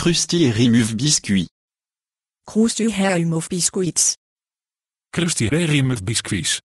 rim of biscuits. Crustarium of biscuits. rim of biscuits.